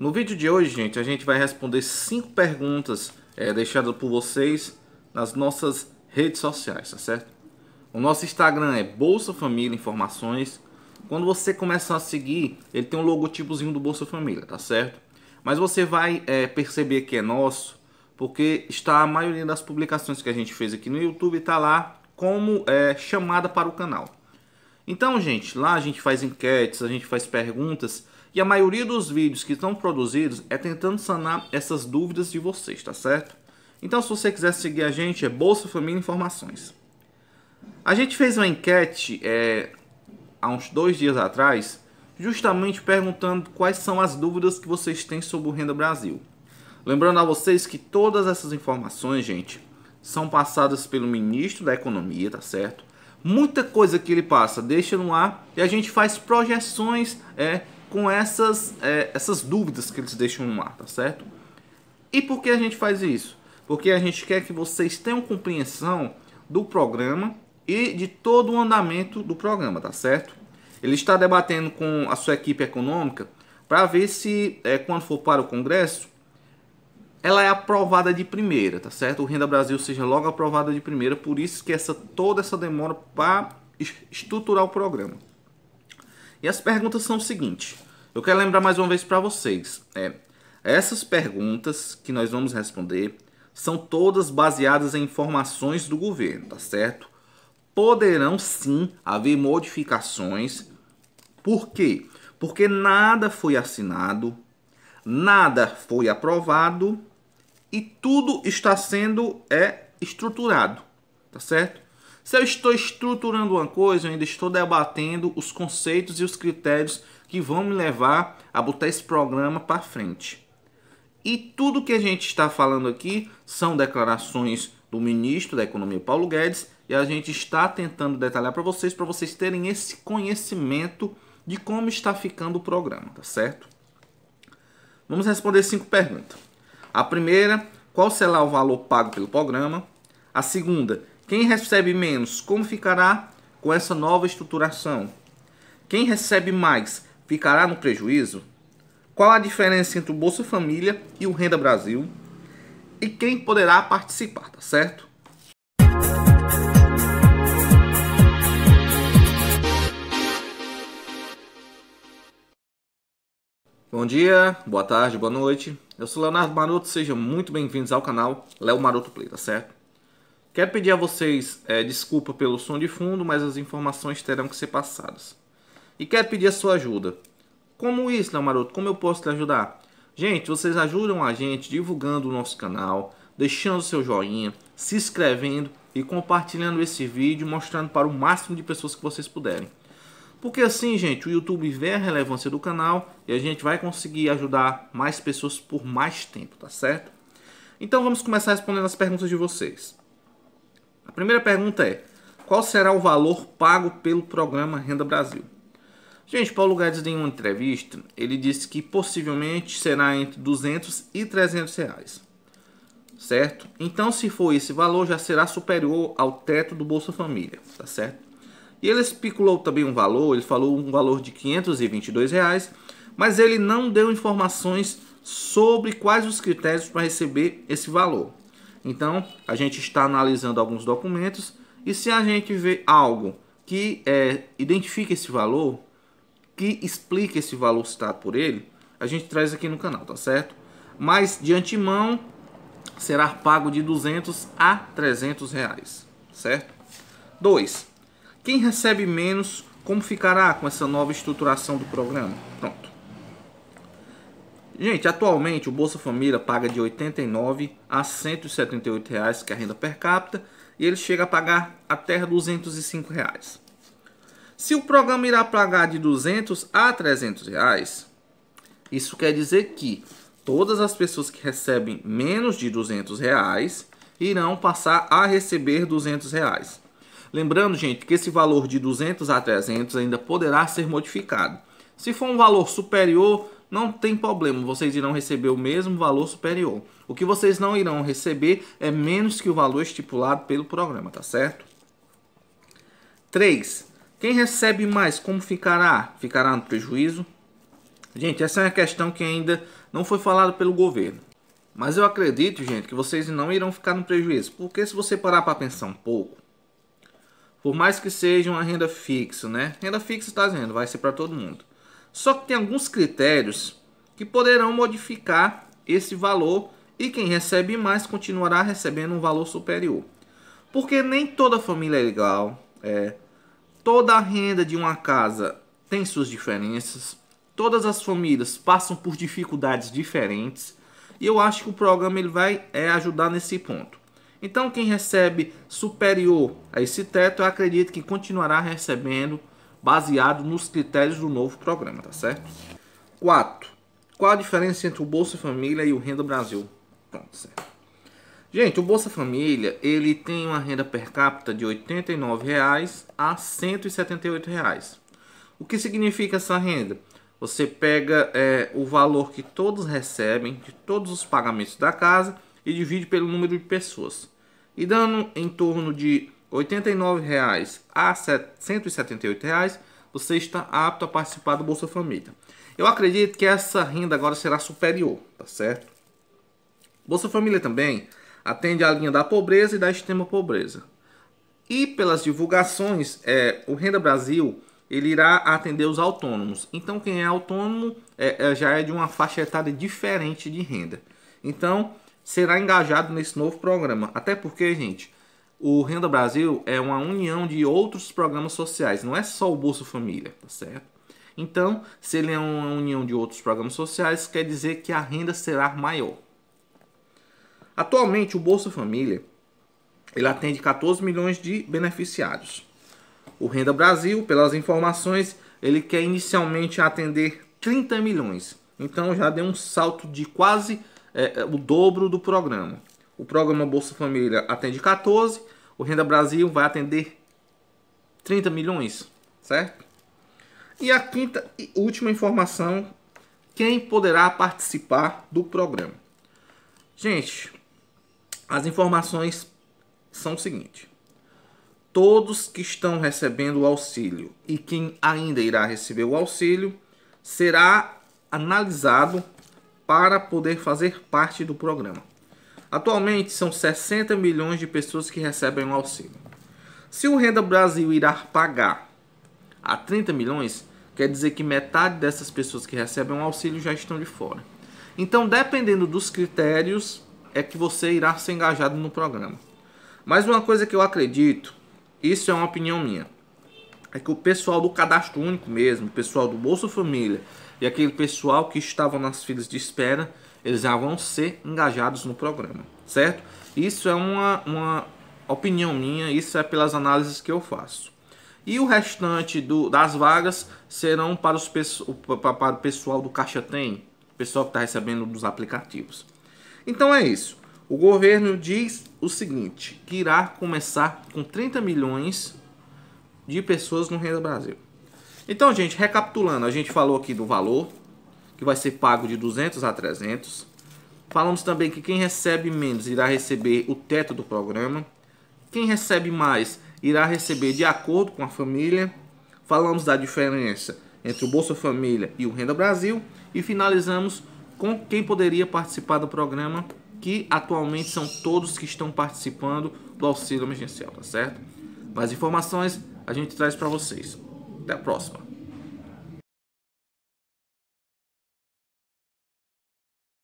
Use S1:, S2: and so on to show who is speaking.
S1: No vídeo de hoje, gente, a gente vai responder cinco perguntas é, deixadas por vocês nas nossas redes sociais, tá certo? O nosso Instagram é Bolsa Família Informações. Quando você começar a seguir, ele tem um logotipozinho do Bolsa Família, tá certo? Mas você vai é, perceber que é nosso, porque está a maioria das publicações que a gente fez aqui no YouTube está lá como é, chamada para o canal. Então, gente, lá a gente faz enquetes, a gente faz perguntas e a maioria dos vídeos que estão produzidos é tentando sanar essas dúvidas de vocês, tá certo? Então, se você quiser seguir a gente, é Bolsa Família Informações. A gente fez uma enquete é, há uns dois dias atrás, justamente perguntando quais são as dúvidas que vocês têm sobre o Renda Brasil. Lembrando a vocês que todas essas informações, gente, são passadas pelo ministro da Economia, tá certo? Muita coisa que ele passa, deixa no ar e a gente faz projeções é, com essas, é, essas dúvidas que eles deixam no ar, tá certo? E por que a gente faz isso? Porque a gente quer que vocês tenham compreensão do programa e de todo o andamento do programa, tá certo? Ele está debatendo com a sua equipe econômica para ver se, é, quando for para o Congresso, ela é aprovada de primeira, tá certo? O Renda Brasil seja logo aprovada de primeira, por isso que essa toda essa demora para estruturar o programa. E as perguntas são o seguinte: eu quero lembrar mais uma vez para vocês. É, essas perguntas que nós vamos responder são todas baseadas em informações do governo, tá certo? Poderão sim haver modificações. Por quê? Porque nada foi assinado, nada foi aprovado e tudo está sendo é, estruturado, tá certo? Se eu estou estruturando uma coisa, eu ainda estou debatendo os conceitos e os critérios que vão me levar a botar esse programa para frente. E tudo que a gente está falando aqui são declarações do ministro da Economia, Paulo Guedes, e a gente está tentando detalhar para vocês, para vocês terem esse conhecimento de como está ficando o programa, tá certo? Vamos responder cinco perguntas. A primeira, qual será o valor pago pelo programa? A segunda, quem recebe menos, como ficará com essa nova estruturação? Quem recebe mais, ficará no prejuízo? Qual a diferença entre o Bolsa Família e o Renda Brasil? E quem poderá participar, tá certo? Bom dia, boa tarde, boa noite. Eu sou Leonardo Maroto, sejam muito bem-vindos ao canal Léo Maroto Play, tá certo? Quero pedir a vocês é, desculpa pelo som de fundo, mas as informações terão que ser passadas. E quero pedir a sua ajuda. Como isso, Léo Maroto? Como eu posso te ajudar? Gente, vocês ajudam a gente divulgando o nosso canal, deixando seu joinha, se inscrevendo e compartilhando esse vídeo, mostrando para o máximo de pessoas que vocês puderem. Porque assim, gente, o YouTube vê a relevância do canal e a gente vai conseguir ajudar mais pessoas por mais tempo, tá certo? Então vamos começar respondendo as perguntas de vocês. A primeira pergunta é: qual será o valor pago pelo programa Renda Brasil? Gente, Paulo Guedes, em uma entrevista, ele disse que possivelmente será entre 200 e 300 reais, certo? Então, se for esse valor, já será superior ao teto do Bolsa Família, tá certo? E ele especulou também um valor, ele falou um valor de 522 reais, mas ele não deu informações sobre quais os critérios para receber esse valor. Então, a gente está analisando alguns documentos e se a gente vê algo que é, identifica esse valor, que explica esse valor citado por ele, a gente traz aqui no canal, tá certo? Mas, de antemão, será pago de 200 a 300 reais, certo? 2. Quem recebe menos, como ficará com essa nova estruturação do programa? Pronto. Gente, atualmente o Bolsa Família paga de 89 a 178 reais, que é a renda per capita, e ele chega a pagar até 205 reais. Se o programa irá pagar de 200 a 300 reais, isso quer dizer que todas as pessoas que recebem menos de 200 reais irão passar a receber 200 reais. Lembrando, gente, que esse valor de 200 a 300 ainda poderá ser modificado. Se for um valor superior não tem problema, vocês irão receber o mesmo valor superior. O que vocês não irão receber é menos que o valor estipulado pelo programa, tá certo? 3. Quem recebe mais, como ficará? Ficará no prejuízo? Gente, essa é uma questão que ainda não foi falada pelo governo. Mas eu acredito, gente, que vocês não irão ficar no prejuízo. Porque se você parar para pensar um pouco, por mais que seja uma renda fixa, né? Renda fixa está dizendo, vai ser para todo mundo. Só que tem alguns critérios que poderão modificar esse valor e quem recebe mais continuará recebendo um valor superior. Porque nem toda família é legal, é, toda a renda de uma casa tem suas diferenças, todas as famílias passam por dificuldades diferentes e eu acho que o programa ele vai é, ajudar nesse ponto. Então quem recebe superior a esse teto, eu acredito que continuará recebendo baseado nos critérios do novo programa, tá certo? 4. Qual a diferença entre o Bolsa Família e o Renda Brasil? Pronto, certo. Gente, o Bolsa Família, ele tem uma renda per capita de R$ 89,00 a R$ 178,00. O que significa essa renda? Você pega é, o valor que todos recebem, de todos os pagamentos da casa, e divide pelo número de pessoas. E dando em torno de R$ 89,00 a R$ 178,00, você está apto a participar do Bolsa Família. Eu acredito que essa renda agora será superior, tá certo? Bolsa Família também atende a linha da pobreza e da extrema pobreza. E pelas divulgações, é, o Renda Brasil ele irá atender os autônomos. Então quem é autônomo é, é, já é de uma faixa etária diferente de renda. Então será engajado nesse novo programa. Até porque, gente, o Renda Brasil é uma união de outros programas sociais, não é só o Bolsa Família, tá certo? Então, se ele é uma união de outros programas sociais, quer dizer que a renda será maior. Atualmente, o Bolsa Família ele atende 14 milhões de beneficiários. O Renda Brasil, pelas informações, ele quer inicialmente atender 30 milhões. Então já deu um salto de quase é, é o dobro do programa. O programa Bolsa Família atende 14, o Renda Brasil vai atender 30 milhões, certo? E a quinta e última informação, quem poderá participar do programa? Gente, as informações são o seguinte: todos que estão recebendo o auxílio e quem ainda irá receber o auxílio será analisado para poder fazer parte do programa. Atualmente são 60 milhões de pessoas que recebem o auxílio. Se o Renda Brasil irá pagar a 30 milhões, quer dizer que metade dessas pessoas que recebem o auxílio já estão de fora. Então, dependendo dos critérios, é que você irá ser engajado no programa. Mas uma coisa que eu acredito, isso é uma opinião minha é que o pessoal do cadastro único mesmo, o pessoal do Bolsa Família e aquele pessoal que estavam nas filas de espera, eles já vão ser engajados no programa, certo? Isso é uma, uma opinião minha, isso é pelas análises que eu faço. E o restante do, das vagas serão para, os, para o pessoal do Caixa Tem, pessoal que está recebendo dos aplicativos. Então é isso. O governo diz o seguinte, que irá começar com 30 milhões de pessoas no Renda Brasil. Então, gente, recapitulando, a gente falou aqui do valor, que vai ser pago de 200 a 300. Falamos também que quem recebe menos irá receber o teto do programa. Quem recebe mais irá receber de acordo com a família. Falamos da diferença entre o Bolsa Família e o Renda Brasil. E finalizamos com quem poderia participar do programa, que atualmente são todos que estão participando do auxílio emergencial, tá certo? Mais informações a gente traz para vocês. Até a próxima.